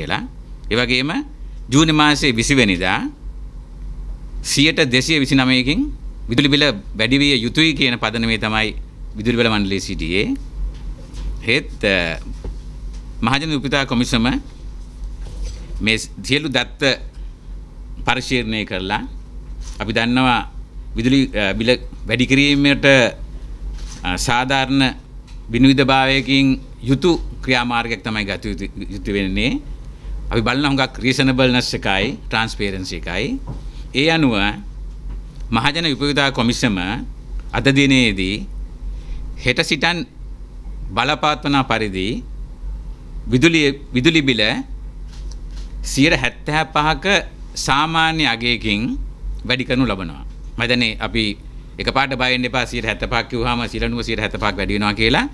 කියලා. ඒ වගේම ජූනි මාසයේ 20 වෙනිදා 100% 229කින් විදුලි බිල වැඩි විය යුතුයි කියන පදනමේ තමයි විදුලි බල මණ්ඩලයේ සිටියේ. හෙත් මහජන උපිතා කොමිසම මේ සියලු දත්ත පරිශීලනය කරලා අපි දන්නවා විදුලි බිල වැඩි කිරීමට සාධාරණ විනිවිදභාවයකින් යුතු ක්‍රියාමාර්ගයක් තමයි ගත යුතු වෙන්නේ. අපි බලන හුඟක් රීසනබල්නස් එකයි ට්‍රාන්ස්පේරන්සි එකයි. ඒ අනුව මහජන උපයෝගිතා කොමිසම අද දිනේදී හෙට සිටන් බලපාත්වන පරිදි විදුලි විදුලි බිල 75%ක සාමාන්‍ය අගයකින් වැඩි කරනු ලබනවා. මදනේ අපි එකපාරට බය වෙන්න එපා 75% කිව්වහම සිලනුව 75% වැඩි වෙනවා කියලා.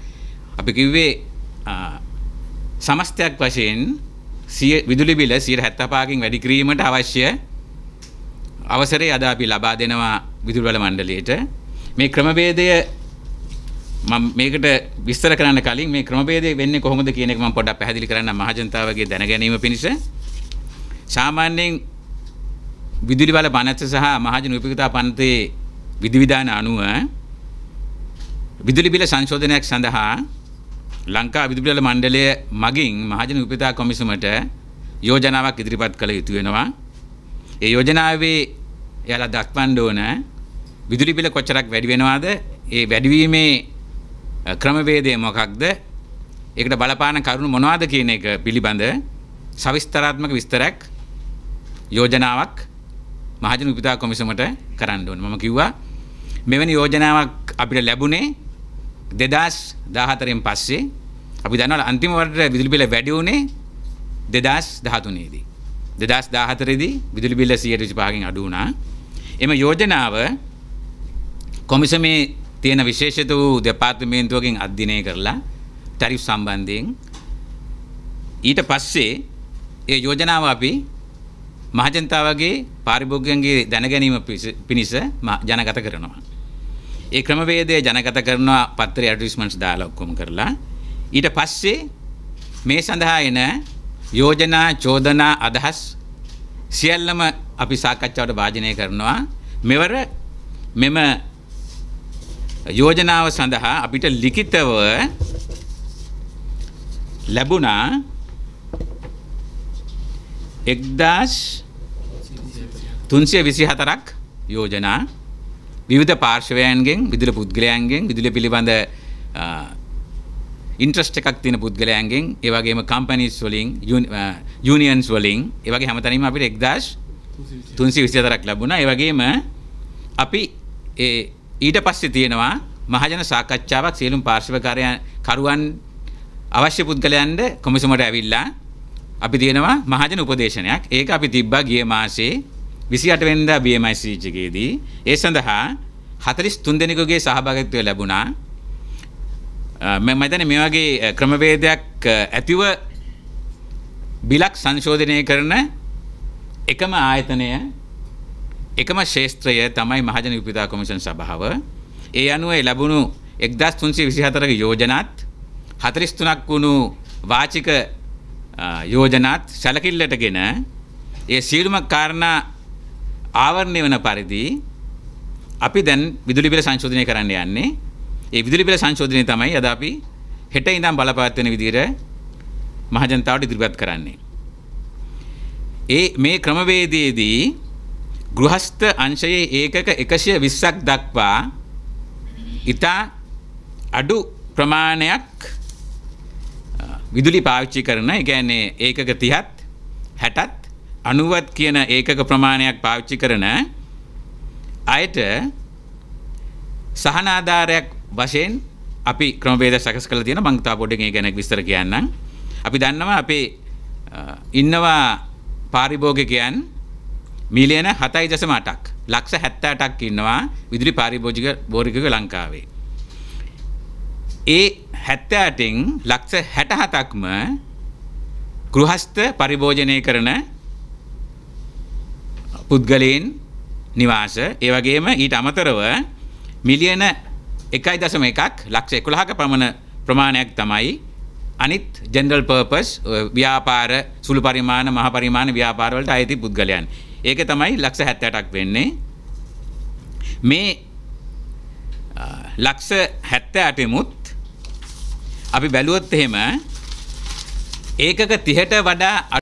අපි කිව්වේ සමස්තයක් වශයෙන් සිය විදුලි බිල 75කින් වැඩි කිරීමට අවශ්‍ය අවසරය අද අපි ලබා දෙනවා විදුලි බල මණ්ඩලයට. මේ ක්‍රමවේදය මම මේකට විස්තර කරන්න කලින් මේ ක්‍රමවේදය වෙන්නේ කොහොමද කියන එක මම පොඩ්ඩක් පැහැදිලි කරන්නම් මහජනතාවගේ දැනගැනීම පිණිස. සාමාන්‍යයෙන් විදුලි බල පනත සහ මහජන උපයෝගිතා පනතේ විධිවිධාන අනුව විදුලි බිල සංශෝධනයක් සඳහා ලංකා විදුලිබල මණ්ඩලය මගින් මහජන උපිතා කොමිසමට යෝජනාවක් ඉදිරිපත් කළ යුතු වෙනවා. ඒ යෝජනාවේ එයාලා දක්වන්න ඕන විදුලි බිල කොච්චරක් වැඩි වෙනවද? ඒ වැඩිවීමේ ක්‍රමවේදය මොකක්ද? ඒකට බලපාන කරුණු මොනවද කියන එක පිළිබඳ සවිස්තරාත්මක විස්තරයක් යෝජනාවක් මහජන උපිතා කොමිසමට කරන්න ඕනේ. මම කිව්වා මෙවැනි යෝජනාවක් අපිට ලැබුණේ දෙදස් දාහතරෙන් පස්සේ අපි දන්නවා අන්තිමවට විදුලි බිල වැඩි වුණේ දෙදස් දහතුනේදී. දෙදස් දාහතරේදී විදුලි බිල සියයට විසිපහකින් අඩු වුණා. එම යෝජනාව කොමිසමේ තියෙන විශේෂිත වූ දෙපාර්තමේන්තුවකින් අධ්‍යයනය කරලා ටැරිෆ් සම්බන්ධයෙන් ඊට පස්සේ ඒ යෝජනාව අපි මහජනතාවගේ පාරිභෝගිකයන්ගේ දැනගැනීම පිණිස ජනගත කරනවා. ඒ ක්‍රමවේදය ජනගත කරනවා පත්‍රයේ ඇඩ්වර්ටයිස්මන්ට්ස් දාලා ඔක්කොම කරලා ඊට පස්සේ මේ සඳහා එන යෝජනා චෝදනා අදහස් සියල්ලම අපි සාකච්ඡාවට වාජනය කරනවා මෙවර මෙම යෝජනාව සඳහා අපිට ලිඛිතව ලැබුණා 1324ක් යෝජනා විවිධ පාර්ශවයන්ගෙන් විදුල පුද්ගලයන්ගෙන් විදුල පිළිබඳ ඉන්ට්‍රස්ට එකක් තින පුද්ගලයන්ගෙන් ඒවගේම කම්පනිස් වලින් යුනිියන්ස් වලින් ඒවගේ හැමතනීම අපිට එක්දශ තුන්සි විසිතරක් ලැබුණා ඒවගේම අපි ඊට පස්සේ තියෙනවා මහජන සාකච්ඡාවක් සියලුම් පාර්ශවකාරයන් කරුවන් අවශ්‍ය පුද්ගලයන්ට කොමිසමට ඇවිල්ලා අපි තියෙනවා මහජන උපදේශනයක් ඒක අපි තිබ්බා ගිය මාසේ 28 වෙනිදා BMI සීරීස් එකේදී ඒ සඳහා 43 දෙනෙකුගේ සහභාගීත්වය ලැබුණා. මම හිතන්නේ මේ වගේ ක්‍රමවේදයක් ඇතිව බිලක් සංශෝධනය කරන එකම ආයතනය එකම ශේෂ්ත්‍රය තමයි මහජන විපිතා කොමිෂන් සභාව. ඒ අනුව ලැබුණු 1324 යෝජනාත් 43ක් වුණු වාචික යෝජනාත් සැලකිල්ලටගෙන ඒ සියලුම කාරණා ආවරණය වෙන පරිදි අපි දැන් විදුලි බිල සංශෝධනය කරන්න යන්නේ. ඒ විදුලි බිල සංශෝධනය තමයි අද අපි හෙට ඉඳන් බලපෑත් වෙන විදිහට මහජනතාවට ඉදිරිපත් කරන්නේ. ඒ මේ ක්‍රමවේදයේදී ගෘහස්ත අංශයේ ඒකක 120ක් දක්වා ඊටා අඩු ප්‍රමාණයක් විදුලි පාවිච්චි කරන, ඒ කියන්නේ ඒකක 30ත් 60ත් අනුවත් කියන ඒකක ප්‍රමාණයක් පාවිච්චි කරන අයට සහන ආධාරයක් වශයෙන් අපි ක්‍රමවේද සකස් කරලා තියෙන මං තා පොඩ්ඩකින් ඒ ගැන විස්තර කියන්නම්. අපි දන්නවා අපේ ඉන්නවා පාරිභෝගිකයන් මිලියන 7.8ක් ලක්ෂ 78ක් ඉන්නවා විදුලි පාරිභෝගික බෝරිකක ලංකාවේ. ඒ 78න් ලක්ෂ 67ක්ම ගෘහස්ත පරිභෝජනය කරන පුද්ගලයන් නිවාස ඒ වගේම ඊට අමතරව මිලියන 1.1ක් ලක්ෂ 11ක පමණ ප්‍රමාණයක් තමයි අනිත් ජෙනරල් පර්පස් ව්‍යාපාර සුළු පරිමාණ මහ පරිමාණ ව්‍යාපාර වලට අයිති පුද්ගලයන්. ඒක තමයි ලක්ෂ 78ක් වෙන්නේ. මේ ලක්ෂ 78 මුත් අපි බැලුවොත් එහෙම ඒකක 30ට වඩා